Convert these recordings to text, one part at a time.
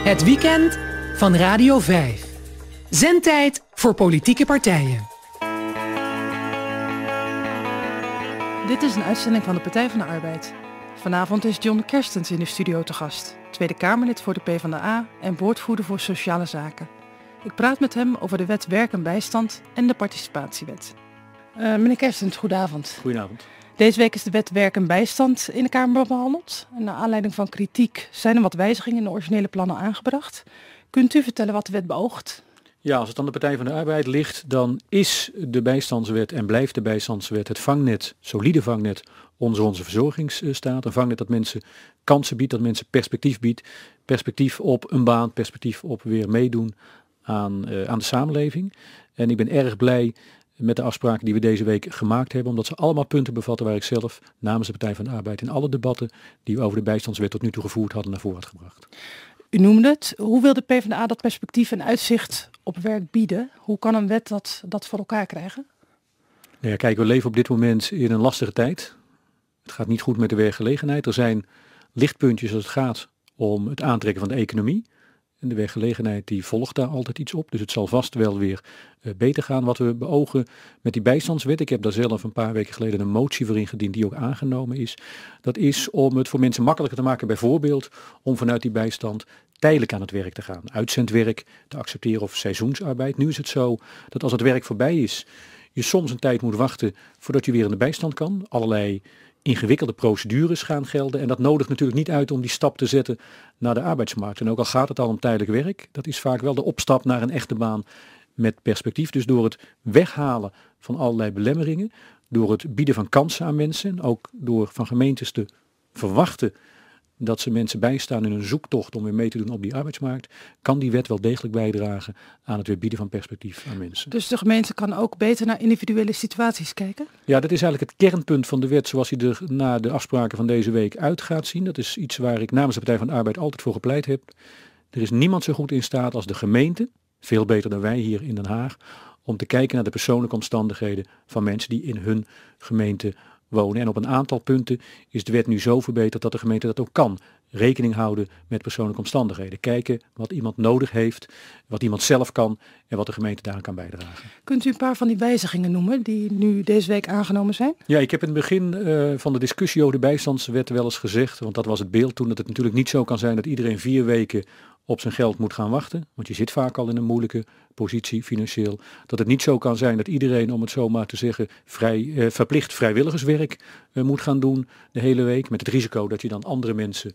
Het weekend van Radio 5. Zendtijd voor politieke partijen. Dit is een uitzending van de Partij van de Arbeid. Vanavond is John Kerstens in de studio te gast. Tweede Kamerlid voor de PvdA en woordvoerder voor sociale zaken. Ik praat met hem over de wet werk en bijstand en de participatiewet. Eh, meneer Kerstens, goedenavond. Goedenavond. Deze week is de wet werk en bijstand in de Kamer behandeld. En naar aanleiding van kritiek zijn er wat wijzigingen in de originele plannen aangebracht. Kunt u vertellen wat de wet beoogt? Ja, als het aan de Partij van de Arbeid ligt, dan is de bijstandswet en blijft de bijstandswet het vangnet, solide vangnet, onder onze verzorgingsstaat. Een vangnet dat mensen kansen biedt, dat mensen perspectief biedt. Perspectief op een baan, perspectief op weer meedoen aan, eh, aan de samenleving. En ik ben erg blij met de afspraken die we deze week gemaakt hebben, omdat ze allemaal punten bevatten waar ik zelf namens de Partij van de Arbeid in alle debatten die we over de bijstandswet tot nu toe gevoerd hadden naar voren had gebracht. U noemde het. Hoe wil de PvdA dat perspectief en uitzicht op werk bieden? Hoe kan een wet dat, dat voor elkaar krijgen? Nou ja, kijk, we leven op dit moment in een lastige tijd. Het gaat niet goed met de werkgelegenheid. Er zijn lichtpuntjes als het gaat om het aantrekken van de economie. En de werkgelegenheid die volgt daar altijd iets op. Dus het zal vast wel weer eh, beter gaan. Wat we beogen met die bijstandswet, ik heb daar zelf een paar weken geleden een motie voor ingediend die ook aangenomen is. Dat is om het voor mensen makkelijker te maken, bijvoorbeeld om vanuit die bijstand tijdelijk aan het werk te gaan. Uitzendwerk te accepteren of seizoensarbeid. Nu is het zo dat als het werk voorbij is, je soms een tijd moet wachten voordat je weer in de bijstand kan. Allerlei ingewikkelde procedures gaan gelden. En dat nodigt natuurlijk niet uit om die stap te zetten naar de arbeidsmarkt. En ook al gaat het al om tijdelijk werk, dat is vaak wel de opstap naar een echte baan met perspectief. Dus door het weghalen van allerlei belemmeringen, door het bieden van kansen aan mensen, ook door van gemeentes te verwachten dat ze mensen bijstaan in hun zoektocht om weer mee te doen op die arbeidsmarkt, kan die wet wel degelijk bijdragen aan het weer bieden van perspectief aan mensen. Dus de gemeente kan ook beter naar individuele situaties kijken? Ja, dat is eigenlijk het kernpunt van de wet zoals hij er na de afspraken van deze week uit gaat zien. Dat is iets waar ik namens de Partij van de Arbeid altijd voor gepleit heb. Er is niemand zo goed in staat als de gemeente, veel beter dan wij hier in Den Haag, om te kijken naar de persoonlijke omstandigheden van mensen die in hun gemeente wonen. En op een aantal punten is de wet nu zo verbeterd dat de gemeente dat ook kan. Rekening houden met persoonlijke omstandigheden. Kijken wat iemand nodig heeft, wat iemand zelf kan en wat de gemeente daaraan kan bijdragen. Kunt u een paar van die wijzigingen noemen die nu deze week aangenomen zijn? Ja, ik heb in het begin eh, van de discussie over de bijstandswet wel eens gezegd, want dat was het beeld toen, dat het natuurlijk niet zo kan zijn dat iedereen vier weken op zijn geld moet gaan wachten, want je zit vaak al in een moeilijke positie financieel, dat het niet zo kan zijn dat iedereen, om het zo maar te zeggen, vrij, eh, verplicht vrijwilligerswerk eh, moet gaan doen de hele week, met het risico dat je dan andere mensen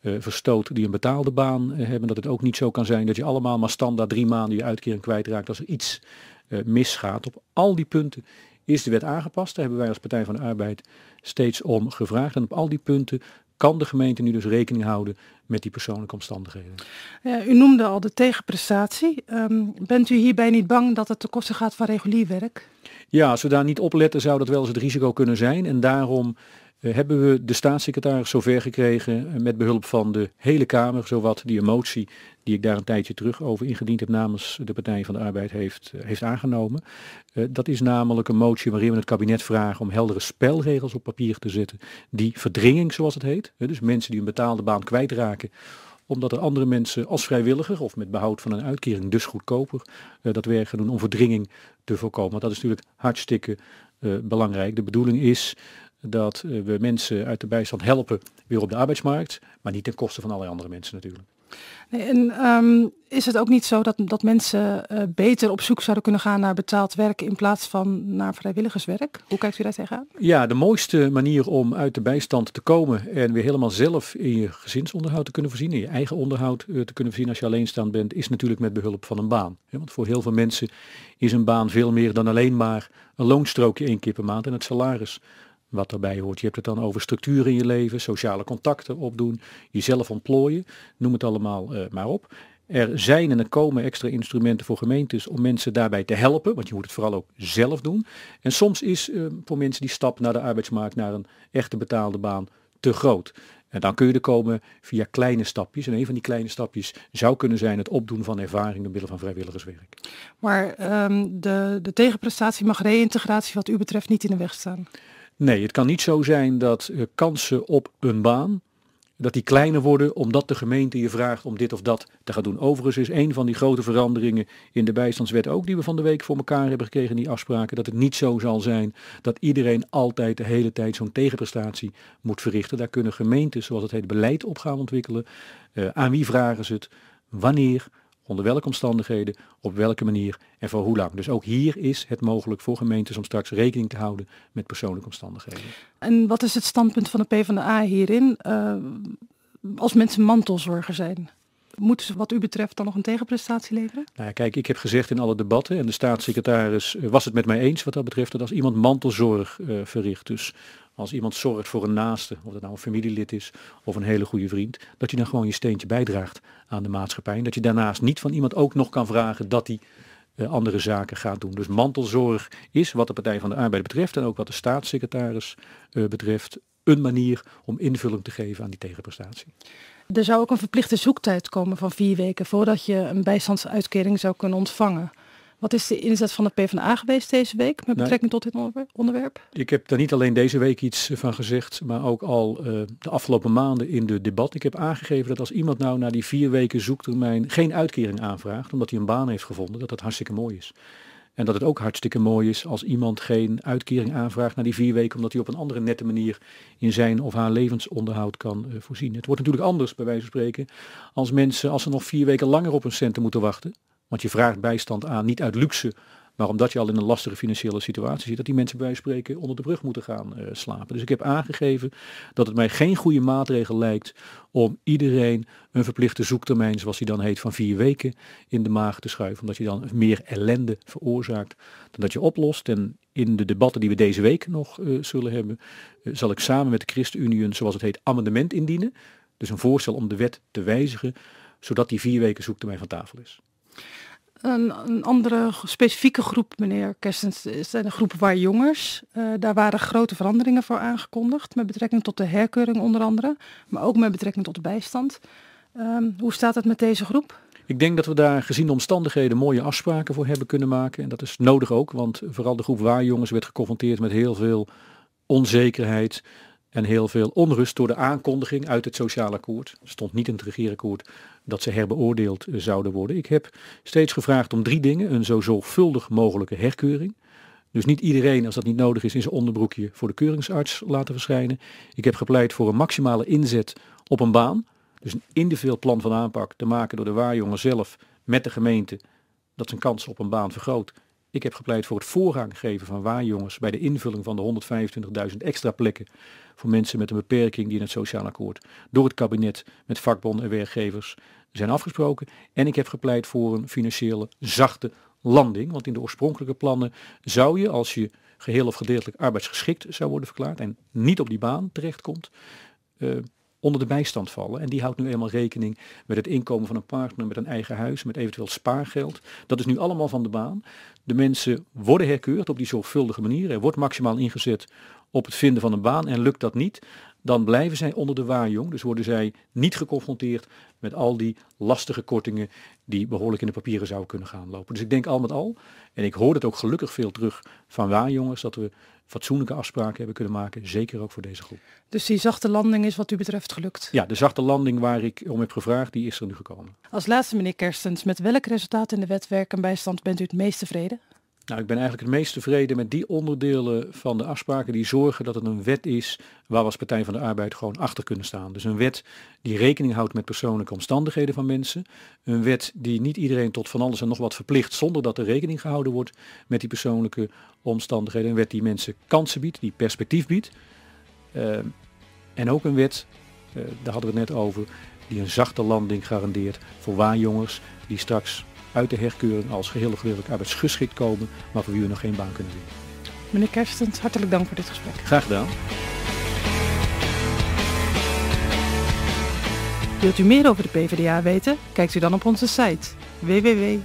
eh, verstoot die een betaalde baan eh, hebben, dat het ook niet zo kan zijn dat je allemaal maar standaard drie maanden je uitkering kwijtraakt als er iets eh, misgaat. Op al die punten is de wet aangepast. Daar hebben wij als Partij van de Arbeid steeds om gevraagd. En op al die punten kan de gemeente nu dus rekening houden met die persoonlijke omstandigheden. Ja, u noemde al de tegenprestatie. Ehm, bent u hierbij niet bang dat het te kosten gaat van regulier werk? Ja, als we daar niet op letten zou dat wel eens het risico kunnen zijn. En daarom eh, hebben we de staatssecretaris zover gekregen eh, met behulp van de hele Kamer, zowat die emotie die ik daar een tijdje terug over ingediend heb namens de Partij van de Arbeid heeft, eh, heeft aangenomen. dat is namelijk een motie waarin we het kabinet vragen om heldere spelregels op papier te zetten die verdringing zoals het heet, dus mensen die een betaalde baan kwijtraken omdat er andere mensen als vrijwilliger of met behoud van een uitkering dus goedkoper dat werk gaan doen om verdringing te voorkomen. Want dat is natuurlijk hartstikke belangrijk. De bedoeling is dat eh, we mensen uit de bijstand helpen weer op de arbeidsmarkt, maar niet ten koste van allerlei andere mensen natuurlijk. Nee, en ehm, is het ook niet zo dat, dat mensen eh, beter op zoek zouden kunnen gaan naar betaald werk in plaats van naar vrijwilligerswerk? Hoe kijkt u daar tegenaan? Ja, de mooiste manier om uit de bijstand te komen en weer helemaal zelf in je gezinsonderhoud te kunnen voorzien, in je eigen onderhoud eh, te kunnen voorzien als je alleenstaand bent, is natuurlijk met behulp van een baan. want voor heel veel mensen is een baan veel meer dan alleen maar een loonstrookje één keer per maand en het salaris wat daarbij hoort. Je hebt het dan over structuur in je leven, sociale contacten opdoen, jezelf ontplooien, noem het allemaal eh, maar op. Er zijn en er komen extra instrumenten voor gemeentes om mensen daarbij te helpen, want je moet het vooral ook zelf doen. En soms is eh, voor mensen die stap naar de arbeidsmarkt, naar een echte betaalde baan, te groot. En dan kun je er komen via kleine stapjes. En een van die kleine stapjes zou kunnen zijn het opdoen van ervaring door middel van vrijwilligerswerk. Maar ehm, de, de tegenprestatie mag reïntegratie wat u betreft niet in de weg staan. Nee, het kan niet zo zijn dat eh, kansen op een baan, dat die kleiner worden omdat de gemeente je vraagt om dit of dat te gaan doen. Overigens is een van die grote veranderingen in de bijstandswet ook die we van de week voor elkaar hebben gekregen in die afspraken, dat het niet zo zal zijn dat iedereen altijd de hele tijd zo'n tegenprestatie moet verrichten. Daar kunnen gemeenten zoals het heet, beleid op gaan ontwikkelen. Eh, aan wie vragen ze het? Wanneer? onder welke omstandigheden, op welke manier en voor hoe lang. Dus ook hier is het mogelijk voor gemeentes om straks rekening te houden met persoonlijke omstandigheden. En wat is het standpunt van de PvdA hierin eh, als mensen mantelzorger zijn? Moeten ze wat u betreft dan nog een tegenprestatie leveren? Nou ja, kijk, ik heb gezegd in alle debatten en de staatssecretaris eh, was het met mij eens wat dat betreft dat als iemand mantelzorg eh, verricht, dus als iemand zorgt voor een naaste, of dat nou een familielid is of een hele goede vriend, dat je dan gewoon je steentje bijdraagt aan de maatschappij. En dat je daarnaast niet van iemand ook nog kan vragen dat hij eh, andere zaken gaat doen. Dus mantelzorg is wat de Partij van de Arbeid betreft en ook wat de staatssecretaris betreft een manier om invulling te geven aan die tegenprestatie. Er zou ook een verplichte zoektijd komen van vier weken voordat je een bijstandsuitkering zou kunnen ontvangen. Wat is de inzet van de PvdA geweest deze week met nou, betrekking tot dit onderwerp? Ik heb daar niet alleen deze week iets eh, van gezegd, maar ook al eh, de afgelopen maanden in de debat. Ik heb aangegeven dat als iemand nou na die vier weken zoektermijn geen uitkering aanvraagt, omdat hij een baan heeft gevonden, dat dat hartstikke mooi is. En dat het ook hartstikke mooi is als iemand geen uitkering aanvraagt na die vier weken, omdat hij op een andere nette manier in zijn of haar levensonderhoud kan eh, voorzien. Het wordt natuurlijk anders, bij wijze van spreken, als mensen, als ze nog vier weken langer op een centen moeten wachten. Want je vraagt bijstand aan, niet uit luxe, maar omdat je al in een lastige financiële situatie zit, dat die mensen bij spreken onder de brug moeten gaan eh, slapen. Dus ik heb aangegeven dat het mij geen goede maatregel lijkt om iedereen een verplichte zoektermijn, zoals die dan heet, van vier weken in de maag te schuiven. Omdat je dan meer ellende veroorzaakt dan dat je oplost. En in de debatten die we deze week nog eh, zullen hebben, eh, zal ik samen met de ChristenUnie een, zoals het heet, amendement indienen. Dus een voorstel om de wet te wijzigen, zodat die vier weken zoektermijn van tafel is. Een, andere specifieke groep, meneer Kerstens, zijn de groep waar jongers. Eh, daar waren grote veranderingen voor aangekondigd, met betrekking tot de herkeuring onder andere, maar ook met betrekking tot de bijstand. Ehm, hoe staat het met deze groep? Ik denk dat we daar gezien de omstandigheden mooie afspraken voor hebben kunnen maken. En dat is nodig ook, want vooral de groep waar jongens werd geconfronteerd met heel veel onzekerheid en heel veel onrust door de aankondiging uit het sociaal akkoord. stond niet in het regeerakkoord dat ze herbeoordeeld zouden worden. Ik heb steeds gevraagd om drie dingen. Een zo zorgvuldig mogelijke herkeuring. Dus niet iedereen, als dat niet nodig is, in zijn onderbroekje voor de keuringsarts laten verschijnen. Ik heb gepleit voor een maximale inzet op een baan. Dus een individueel plan van aanpak te maken door de waarjongen zelf met de gemeente. Dat zijn kans op een baan vergroot. Ik heb gepleit voor het voorrang geven van waarjongens bij de invulling van de 125.000 extra plekken voor mensen met een beperking die in het sociaal akkoord door het kabinet met vakbonden en werkgevers zijn afgesproken. En ik heb gepleit voor een financiële zachte landing, want in de oorspronkelijke plannen zou je als je geheel of gedeeltelijk arbeidsgeschikt zou worden verklaard en niet op die baan terechtkomt, uh, onder de bijstand vallen. En die houdt nu eenmaal rekening met het inkomen van een partner, met een eigen huis, met eventueel spaargeld. Dat is nu allemaal van de baan. De mensen worden herkeurd op die zorgvuldige manier. Er wordt maximaal ingezet op het vinden van een baan en lukt dat niet, dan blijven zij onder de waarjong. Dus worden zij niet geconfronteerd met al die lastige kortingen die behoorlijk in de papieren zouden kunnen gaan lopen. Dus ik denk al met al, en ik hoor het ook gelukkig veel terug van waarjongers, dat we fatsoenlijke afspraken hebben kunnen maken, zeker ook voor deze groep. Dus die zachte landing is wat u betreft gelukt? Ja, de zachte landing waar ik om heb gevraagd, die is er nu gekomen. Als laatste meneer Kerstens, met welk resultaat in de wet en bijstand bent u het meest tevreden? Nou, ik ben eigenlijk het meest tevreden met die onderdelen van de afspraken die zorgen dat het een wet is waar we als Partij van de Arbeid gewoon achter kunnen staan. Dus een wet die rekening houdt met persoonlijke omstandigheden van mensen. Een wet die niet iedereen tot van alles en nog wat verplicht zonder dat er rekening gehouden wordt met die persoonlijke omstandigheden. Een wet die mensen kansen biedt, die perspectief biedt. Eh, en ook een wet, eh, daar hadden we het net over, die een zachte landing garandeert voor jongens die straks uit de herkeuring als geheel of gedeeltelijk arbeidsgeschikt komen, maar voor wie we nog geen baan kunnen vinden. Meneer Kerstens, hartelijk dank voor dit gesprek. Graag gedaan. Wilt u meer over de PvdA weten? Kijkt u dan op onze site www.pvda.nl.